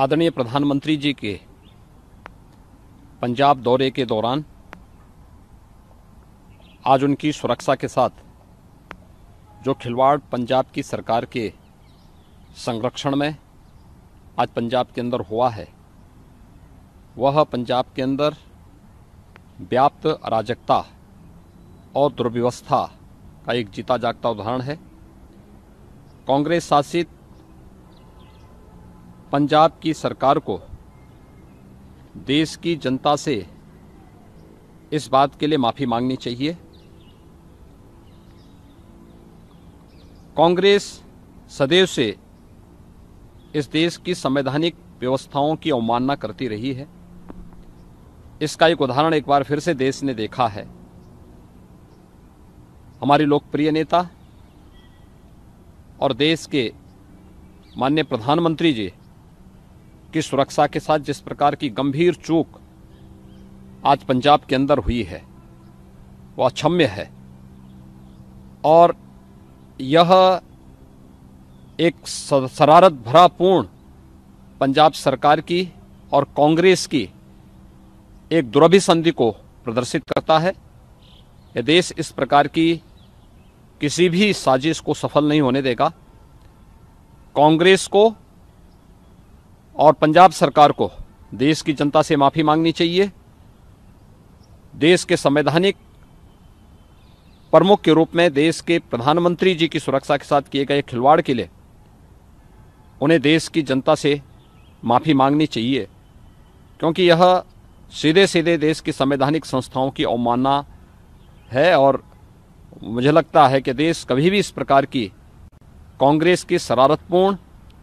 आदरणीय प्रधानमंत्री जी के पंजाब दौरे के दौरान आज उनकी सुरक्षा के साथ जो खिलवाड़ पंजाब की सरकार के संरक्षण में आज पंजाब के अंदर हुआ है वह पंजाब के अंदर व्याप्त अराजकता और दुर्व्यवस्था का एक जीता जागता उदाहरण है कांग्रेस शासित पंजाब की सरकार को देश की जनता से इस बात के लिए माफ़ी मांगनी चाहिए कांग्रेस सदैव से इस देश की संवैधानिक व्यवस्थाओं की अवमानना करती रही है इसका एक उदाहरण एक बार फिर से देश ने देखा है हमारे लोकप्रिय नेता और देश के माननीय प्रधानमंत्री जी की सुरक्षा के साथ जिस प्रकार की गंभीर चूक आज पंजाब के अंदर हुई है वह अक्षम्य है और यह एक शरारत भरा पूर्ण पंजाब सरकार की और कांग्रेस की एक दुरभिसंधि को प्रदर्शित करता है यह देश इस प्रकार की किसी भी साजिश को सफल नहीं होने देगा कांग्रेस को और पंजाब सरकार को देश की जनता से माफ़ी मांगनी चाहिए देश के संवैधानिक प्रमुख के रूप में देश के प्रधानमंत्री जी की सुरक्षा के साथ किए गए खिलवाड़ के लिए उन्हें देश की जनता से माफ़ी मांगनी चाहिए क्योंकि यह सीधे सीधे देश की संवैधानिक संस्थाओं की अवमानना है और मुझे लगता है कि देश कभी भी इस प्रकार की कांग्रेस की शरारतपूर्ण